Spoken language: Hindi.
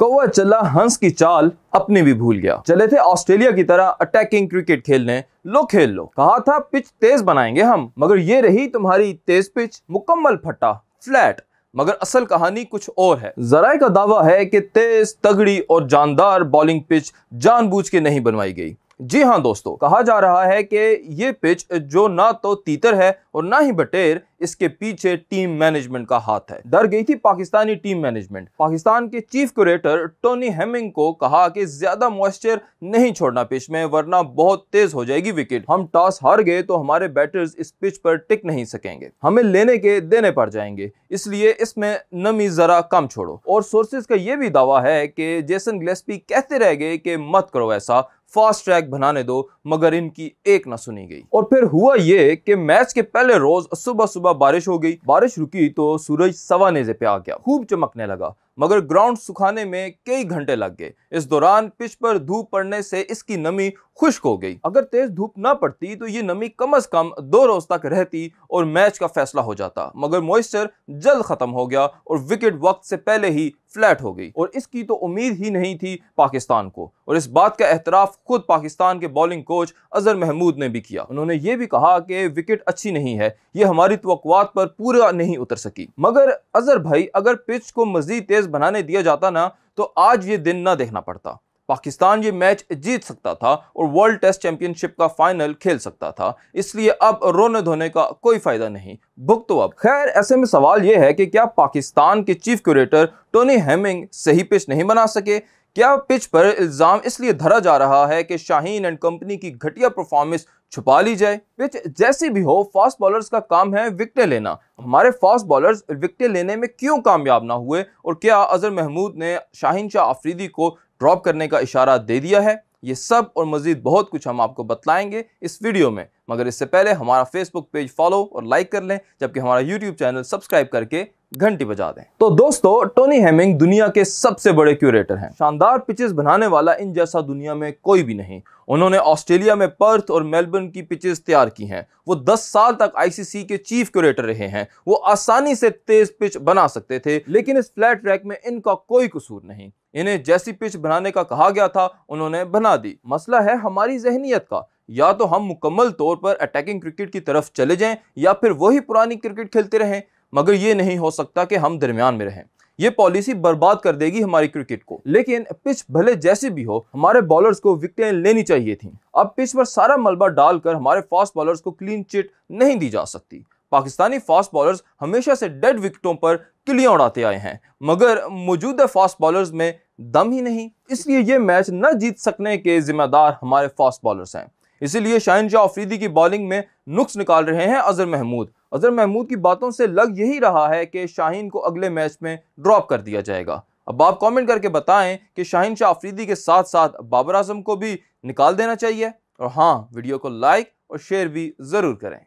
कौवा चला हंस की चाल अपनी भी भूल गया चले थे ऑस्ट्रेलिया की तरह अटैकिंग क्रिकेट खेलने लो खेल लो कहा था पिच तेज बनाएंगे हम मगर ये रही तुम्हारी तेज पिच मुकम्मल फटा फ्लैट मगर असल कहानी कुछ और है जराए का दावा है कि तेज तगड़ी और जानदार बॉलिंग पिच जानबूझ के नहीं बनवाई गई जी हाँ दोस्तों कहा जा रहा है कि ये पिच जो ना तो तीतर है और ना ही बटेर इसके पीछे टीम मैनेजमेंट का हाथ है डर गई थी पाकिस्तानी टीम मैनेजमेंट पाकिस्तान के चीफ क्यूरेटर टोनी हेमिंग को कहा कि ज्यादा मॉइस्चर नहीं छोड़ना पिच में वरना बहुत तेज हो जाएगी विकेट हम टॉस हार गए तो हमारे बैटर्स इस पिच पर टिक नहीं सकेंगे हमें लेने के देने पड़ जाएंगे इसलिए इसमें नमी जरा कम छोड़ो और सोर्सेज का ये भी दावा है कि जेसन ग्लेस्पी कहते रह गए कि मत करो ऐसा फास्ट ट्रैक बनाने दो मगर इनकी एक ना सुनी गई और फिर हुआ ये कि मैच के पहले रोज सुबह सुबह बारिश हो गई बारिश रुकी तो सूरज सवा नेजे पे आ गया खूब चमकने लगा मगर ग्राउंड सुखाने में कई घंटे लग गए इस दौरान पिच पर धूप पड़ने से इसकी नमी खुश्क हो गई अगर तेज धूप ना पड़ती तो ये नमी कम अज कम दो रोज तक रहती और मैच का फैसला हो जाता मगर मॉइस्चर जल्द खत्म हो गया और विकेट वक्त से पहले ही फ्लैट हो गई और इसकी तो उम्मीद ही नहीं थी पाकिस्तान को और इस बात का एतराफ़ खुद पाकिस्तान के बॉलिंग कोच अजहर महमूद ने भी किया उन्होंने ये भी कहा कि विकेट अच्छी नहीं है ये हमारी तो पर पूरा नहीं उतर सकी मगर अजहर भाई अगर पिच को मजीद तेज बनाने दिया जाता ना तो आज ये दिन ना देखना पड़ता पाकिस्तान ये मैच जीत सकता था और वर्ल्ड टेस्ट चैंपियनशिप का फाइनल खेल सकता था इसलिए अब रोने धोने का कोई फायदा नहीं भुक तो अब खैर ऐसे में सवाल ये है कि क्या पाकिस्तान के चीफ क्यूरेटर टोनी हेमिंग सही पिच नहीं बना सके क्या पिच पर इल्ज़ाम इसलिए धरा जा रहा है कि शाहीन एंड कंपनी की घटिया परफॉर्मेंस छुपा ली जाए पिच जैसी भी हो फास्ट बॉलर्स का काम है विकटें लेना हमारे फास्ट बॉलर्स विकटें लेने में क्यों कामयाब ना हुए और क्या अजहर महमूद ने शाहीन शाह आफरीदी को ड्रॉप करने का इशारा दे दिया है ये सब और मज़ीद बहुत कुछ हम आपको बतलाएंगे इस वीडियो में मगर इससे पहले हमारा फेसबुक पेज फॉलो और लाइक कर लें जबकि हमारा यूट्यूब चैनल सब्सक्राइब करके घंटी बजा दें तो दोस्तों टोनी हेमिंग दुनिया के सबसे बड़े क्यूरेटर हैं शानदार पिचेस बनाने वाला इन जैसा दुनिया में कोई भी नहीं उन्होंने ऑस्ट्रेलिया में पर्थ और मेलबर्न की पिचेस तैयार की हैं वो 10 साल तक आईसीसी के चीफ क्यूरेटर रहे हैं वो आसानी से तेज पिच बना सकते थे लेकिन इस फ्लैट ट्रैक में इनका कोई कसूर नहीं इन्हें जैसी पिच बनाने का कहा गया था उन्होंने बना दी मसला है हमारी जहनीत का या तो हम मुकम्मल तौर पर अटैकिंग क्रिकेट की तरफ चले जाएं या फिर वही पुरानी क्रिकेट खेलते रहें मगर ये नहीं हो सकता कि हम दरमियान में रहें ये पॉलिसी बर्बाद कर देगी हमारी क्रिकेट को लेकिन पिच भले जैसी भी हो हमारे बॉलर्स को विकटें लेनी चाहिए थी अब पिच पर सारा मलबा डालकर हमारे फास्ट बॉलर्स को क्लीन चिट नहीं दी जा सकती पाकिस्तानी फास्ट बॉलर्स हमेशा से डेड विकेटों पर किलियां उड़ाते आए हैं मगर मौजूदा फास्ट बॉलर्स में दम ही नहीं इसलिए ये मैच न जीत सकने के जिम्मेदार हमारे फास्ट बॉलर्स हैं इसीलिए शाहिन शाह अफरीदी की बॉलिंग में नुक्स निकाल रहे हैं अजहर महमूद अजहर महमूद की बातों से लग यही रहा है कि शाहीन को अगले मैच में ड्रॉप कर दिया जाएगा अब आप कमेंट करके बताएं कि शाहिन शाह अफरीदी के साथ साथ बाबर आजम को भी निकाल देना चाहिए और हाँ वीडियो को लाइक और शेयर भी ज़रूर करें